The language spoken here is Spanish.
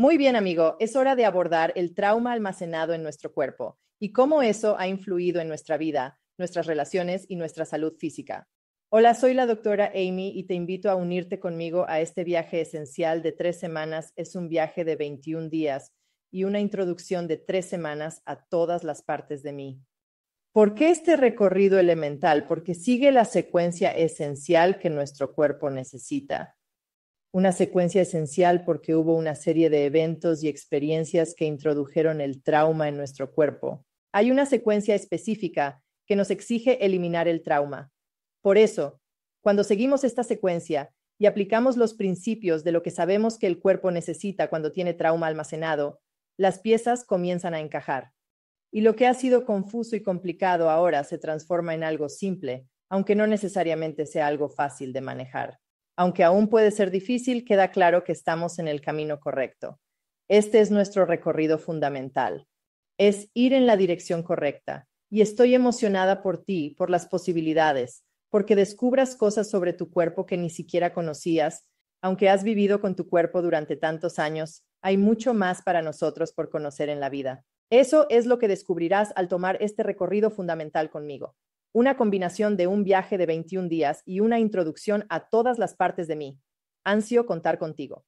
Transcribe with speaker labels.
Speaker 1: Muy bien, amigo, es hora de abordar el trauma almacenado en nuestro cuerpo y cómo eso ha influido en nuestra vida, nuestras relaciones y nuestra salud física. Hola, soy la doctora Amy y te invito a unirte conmigo a este viaje esencial de tres semanas. Es un viaje de 21 días y una introducción de tres semanas a todas las partes de mí. ¿Por qué este recorrido elemental? Porque sigue la secuencia esencial que nuestro cuerpo necesita una secuencia esencial porque hubo una serie de eventos y experiencias que introdujeron el trauma en nuestro cuerpo. Hay una secuencia específica que nos exige eliminar el trauma. Por eso, cuando seguimos esta secuencia y aplicamos los principios de lo que sabemos que el cuerpo necesita cuando tiene trauma almacenado, las piezas comienzan a encajar. Y lo que ha sido confuso y complicado ahora se transforma en algo simple, aunque no necesariamente sea algo fácil de manejar. Aunque aún puede ser difícil, queda claro que estamos en el camino correcto. Este es nuestro recorrido fundamental. Es ir en la dirección correcta. Y estoy emocionada por ti, por las posibilidades, porque descubras cosas sobre tu cuerpo que ni siquiera conocías. Aunque has vivido con tu cuerpo durante tantos años, hay mucho más para nosotros por conocer en la vida. Eso es lo que descubrirás al tomar este recorrido fundamental conmigo una combinación de un viaje de 21 días y una introducción a todas las partes de mí. Ansio contar contigo.